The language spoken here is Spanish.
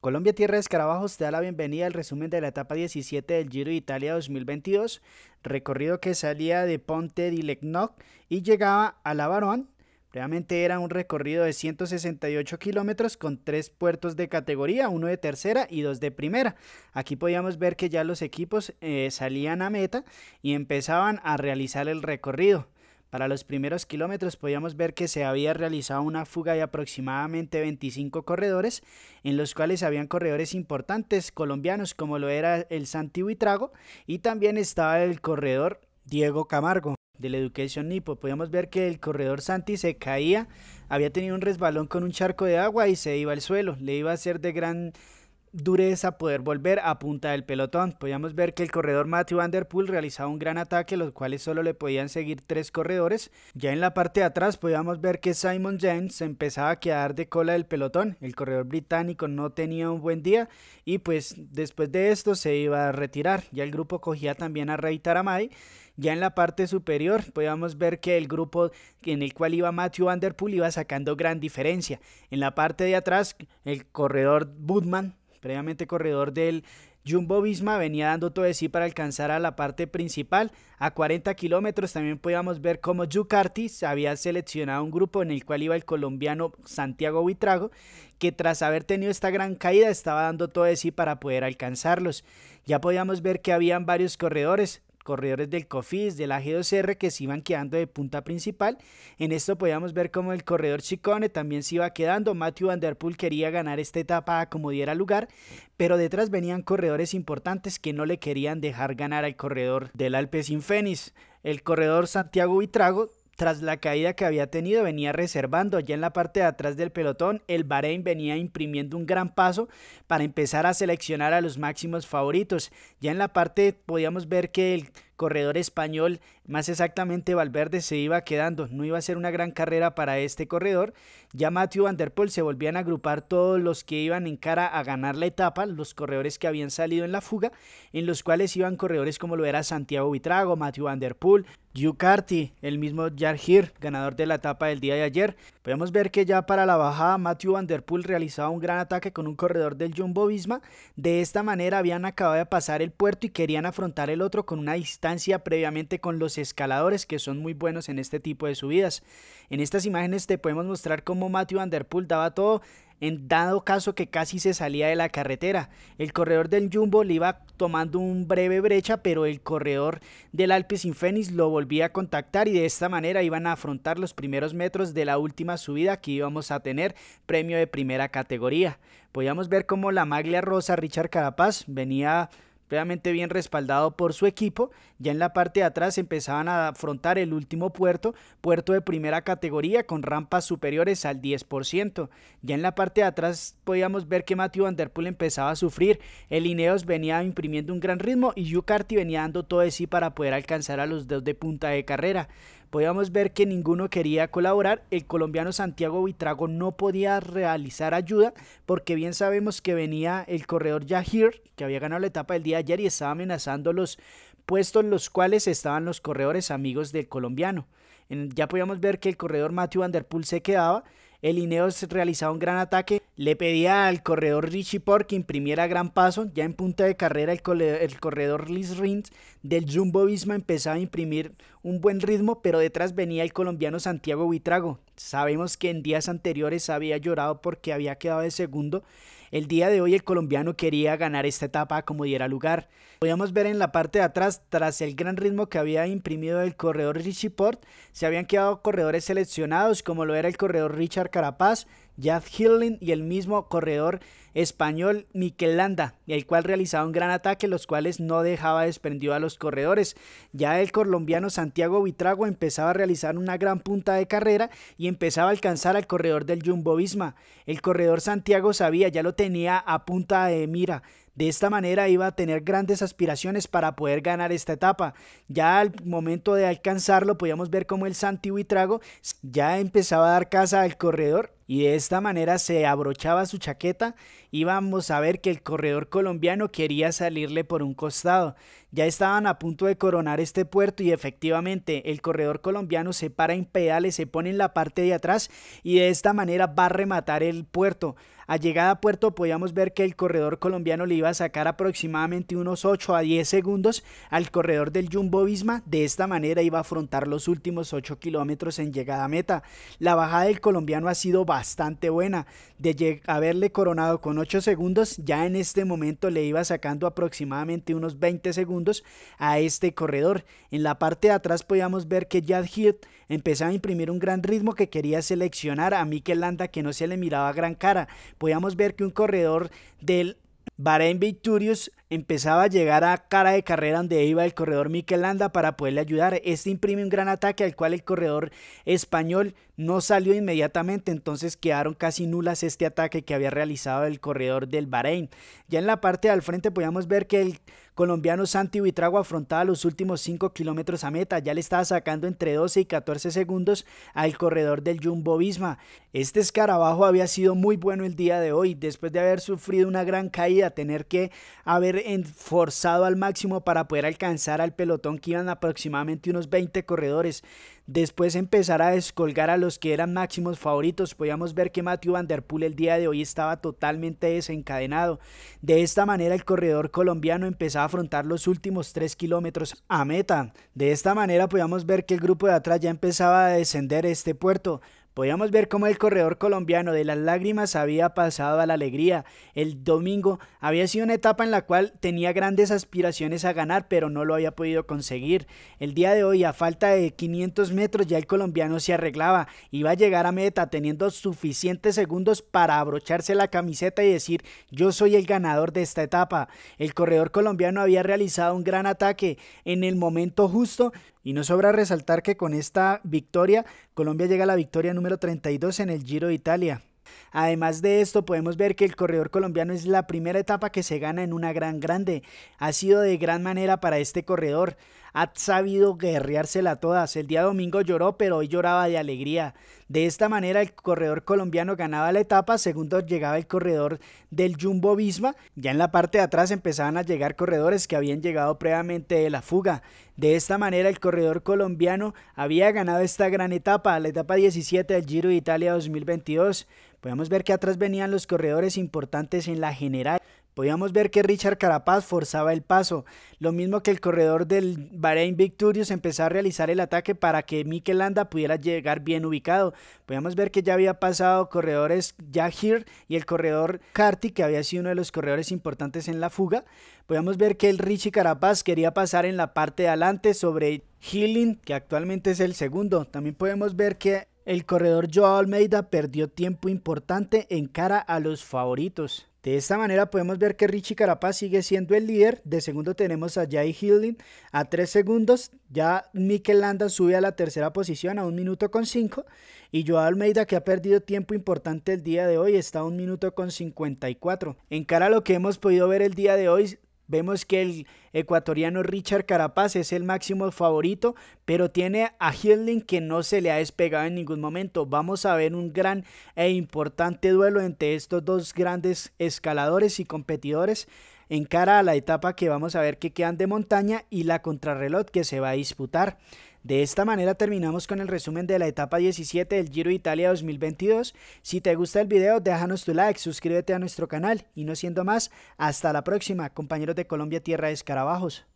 Colombia Tierra de Escarabajos te da la bienvenida al resumen de la etapa 17 del Giro de Italia 2022, recorrido que salía de Ponte di Legnoc y llegaba a La Barón. Previamente era un recorrido de 168 kilómetros con tres puertos de categoría, uno de tercera y dos de primera. Aquí podíamos ver que ya los equipos eh, salían a meta y empezaban a realizar el recorrido. Para los primeros kilómetros podíamos ver que se había realizado una fuga de aproximadamente 25 corredores, en los cuales habían corredores importantes colombianos como lo era el Santi Buitrago y también estaba el corredor Diego Camargo de la Education Nipo. Podíamos ver que el corredor Santi se caía, había tenido un resbalón con un charco de agua y se iba al suelo. Le iba a ser de gran dureza poder volver a punta del pelotón. Podíamos ver que el corredor Matthew Vanderpool realizaba un gran ataque, los cuales solo le podían seguir tres corredores. Ya en la parte de atrás podíamos ver que Simon James empezaba a quedar de cola del pelotón. El corredor británico no tenía un buen día y pues después de esto se iba a retirar. Ya el grupo cogía también a Rey Taramay. Ya en la parte superior podíamos ver que el grupo en el cual iba Matthew Vanderpool iba sacando gran diferencia. En la parte de atrás el corredor Budman Previamente corredor del Jumbo Visma venía dando todo de sí para alcanzar a la parte principal. A 40 kilómetros también podíamos ver cómo Yucartis había seleccionado un grupo en el cual iba el colombiano Santiago Buitrago, que tras haber tenido esta gran caída estaba dando todo de sí para poder alcanzarlos. Ya podíamos ver que habían varios corredores corredores del COFIS, del AG2R que se iban quedando de punta principal. En esto podíamos ver cómo el corredor Chicone también se iba quedando. Matthew Van Der Poel quería ganar esta etapa como diera lugar, pero detrás venían corredores importantes que no le querían dejar ganar al corredor del Alpes Fénix. El corredor Santiago Vitrago tras la caída que había tenido, venía reservando ya en la parte de atrás del pelotón. El Bahrein venía imprimiendo un gran paso para empezar a seleccionar a los máximos favoritos. Ya en la parte podíamos ver que el corredor español, más exactamente Valverde se iba quedando, no iba a ser una gran carrera para este corredor, ya Matthew Van Der Poel se volvían a agrupar todos los que iban en cara a ganar la etapa, los corredores que habían salido en la fuga, en los cuales iban corredores como lo era Santiago Vitrago, Matthew Van Der Poel, el mismo Jarhir, ganador de la etapa del día de ayer. Podemos ver que ya para la bajada Matthew Van Der Poel realizaba un gran ataque con un corredor del Jumbo Visma. De esta manera habían acabado de pasar el puerto y querían afrontar el otro con una distancia previamente con los escaladores que son muy buenos en este tipo de subidas. En estas imágenes te podemos mostrar cómo Matthew Underpool daba todo en dado caso que casi se salía de la carretera. El corredor del Jumbo le iba tomando un breve brecha, pero el corredor del Alpes Fénix lo volvía a contactar y de esta manera iban a afrontar los primeros metros de la última subida que íbamos a tener, premio de primera categoría. Podíamos ver cómo la maglia rosa Richard Carapaz venía Realmente bien respaldado por su equipo. Ya en la parte de atrás empezaban a afrontar el último puerto, puerto de primera categoría con rampas superiores al 10%. Ya en la parte de atrás podíamos ver que Matthew Van Der Poel empezaba a sufrir, el Ineos venía imprimiendo un gran ritmo y Yucarty venía dando todo de sí para poder alcanzar a los dos de punta de carrera podíamos ver que ninguno quería colaborar. El colombiano Santiago Vitrago no podía realizar ayuda porque bien sabemos que venía el corredor Yahir, que había ganado la etapa del día ayer y estaba amenazando los puestos en los cuales estaban los corredores amigos del colombiano. ya podíamos ver que el corredor Matthew Van Der Poel se quedaba el Ineos realizaba un gran ataque, le pedía al corredor Richie Porte que imprimiera gran paso, ya en punta de carrera el, corredor Liz Rins del Jumbo Visma empezaba a imprimir un buen ritmo, pero detrás venía el colombiano Santiago Buitrago. Sabemos que en días anteriores había llorado porque había quedado de segundo. El día de hoy el colombiano quería ganar esta etapa como diera lugar. Podíamos ver en la parte de atrás, tras el gran ritmo que había imprimido el corredor Richie Port, se habían quedado corredores seleccionados, como lo era el corredor Richard Carapaz, Jad Hillin y el mismo corredor español Miquel Landa, el cual realizaba un gran ataque, los cuales no dejaba desprendido a los corredores. Ya el colombiano Santiago Vitrago empezaba a realizar una gran punta de carrera y empezaba a alcanzar al corredor del Jumbo Visma. El corredor Santiago sabía, ya lo tenía a punta de mira de esta manera iba a tener grandes aspiraciones para poder ganar esta etapa. Ya al momento de alcanzarlo podíamos ver cómo el Santi Buitrago ya empezaba a dar casa al corredor y de esta manera se abrochaba su chaqueta, íbamos a ver que el corredor colombiano quería salirle por un costado. Ya estaban a punto de coronar este puerto y efectivamente el corredor colombiano se para en pedales, se pone en la parte de atrás y de esta manera va a rematar el puerto. A llegada a puerto podíamos ver que el corredor colombiano le iba a sacar aproximadamente unos 8 a 10 segundos al corredor del Jumbo Visma. De esta manera iba a afrontar los últimos 8 kilómetros en llegada meta. La bajada del colombiano ha sido bastante bastante buena. De haberle coronado con 8 segundos, ya en este momento le iba sacando aproximadamente unos 20 segundos a este corredor. En la parte de atrás podíamos ver que Jad Hirt empezaba a imprimir un gran ritmo que quería seleccionar a Mikel Landa que no se le miraba gran cara. Podíamos ver que un corredor del Bahrain Victorious Empezaba a llegar a cara de carrera donde iba el corredor Mikel para poderle ayudar. Este imprime un gran ataque al cual el corredor español no salió inmediatamente, entonces quedaron casi nulas este ataque que había realizado el corredor del Bahrein. Ya en la parte de al frente podíamos ver que el colombiano Santi Buitrago afrontaba los últimos 5 kilómetros a meta, ya le estaba sacando entre 12 y 14 segundos al corredor del Jumbo Bisma Este escarabajo había sido muy bueno el día de hoy, después de haber sufrido una gran caída, tener que haber enforzado al máximo para poder alcanzar al pelotón que iban aproximadamente unos 20 corredores. Después empezar a descolgar a los que eran máximos favoritos. Podíamos ver que Matthew Van Der Poel el día de hoy estaba totalmente desencadenado. De esta manera el corredor colombiano empezaba a afrontar los últimos 3 kilómetros a meta. De esta manera podíamos ver que el grupo de atrás ya empezaba a descender este puerto. Podíamos ver cómo el corredor colombiano de las lágrimas había pasado a la alegría. El domingo había sido una etapa en la cual tenía grandes aspiraciones a ganar, pero no lo había podido conseguir. El día de hoy, a falta de 500 metros, ya el colombiano se arreglaba. Iba a llegar a meta teniendo suficientes segundos para abrocharse la camiseta y decir, yo soy el ganador de esta etapa. El corredor colombiano había realizado un gran ataque en el momento justo y no sobra resaltar que con esta victoria, Colombia llega a la victoria número 32 en el Giro de Italia. Además de esto, podemos ver que el corredor colombiano es la primera etapa que se gana en una gran grande. Ha sido de gran manera para este corredor. Ha sabido guerreársela todas. El día domingo lloró, pero hoy lloraba de alegría. De esta manera el corredor colombiano ganaba la etapa, segundo llegaba el corredor del Jumbo Visma, ya en la parte de atrás empezaban a llegar corredores que habían llegado previamente de la fuga. De esta manera el corredor colombiano había ganado esta gran etapa, la etapa 17 del Giro de Italia 2022. Podemos ver que atrás venían los corredores importantes en la general. Podíamos ver que Richard Carapaz forzaba el paso, lo mismo que el corredor del Bahrain Victorious empezó a realizar el ataque para que Mikel Landa pudiera llegar bien ubicado. Podíamos ver que ya había pasado corredores Jahir y el corredor Carty, que había sido uno de los corredores importantes en la fuga. Podíamos ver que el Richie Carapaz quería pasar en la parte de adelante sobre Healing, que actualmente es el segundo. También podemos ver que el corredor Joao Almeida perdió tiempo importante en cara a los favoritos. De esta manera podemos ver que Richie Carapaz sigue siendo el líder. De segundo tenemos a Jai Hilding a 3 segundos. Ya Mikel Landa sube a la tercera posición a 1 minuto con 5. Y Joao Almeida que ha perdido tiempo importante el día de hoy está a 1 minuto con 54. En cara a lo que hemos podido ver el día de hoy, Vemos que el ecuatoriano Richard Carapaz es el máximo favorito, pero tiene a Hillling que no se le ha despegado en ningún momento. Vamos a ver un gran e importante duelo entre estos dos grandes escaladores y competidores en cara a la etapa que vamos a ver que quedan de montaña y la contrarreloj que se va a disputar. De esta manera terminamos con el resumen de la etapa 17 del Giro Italia 2022. Si te gusta el video, déjanos tu like, suscríbete a nuestro canal y no siendo más, hasta la próxima, compañeros de Colombia Tierra de Escarabajos.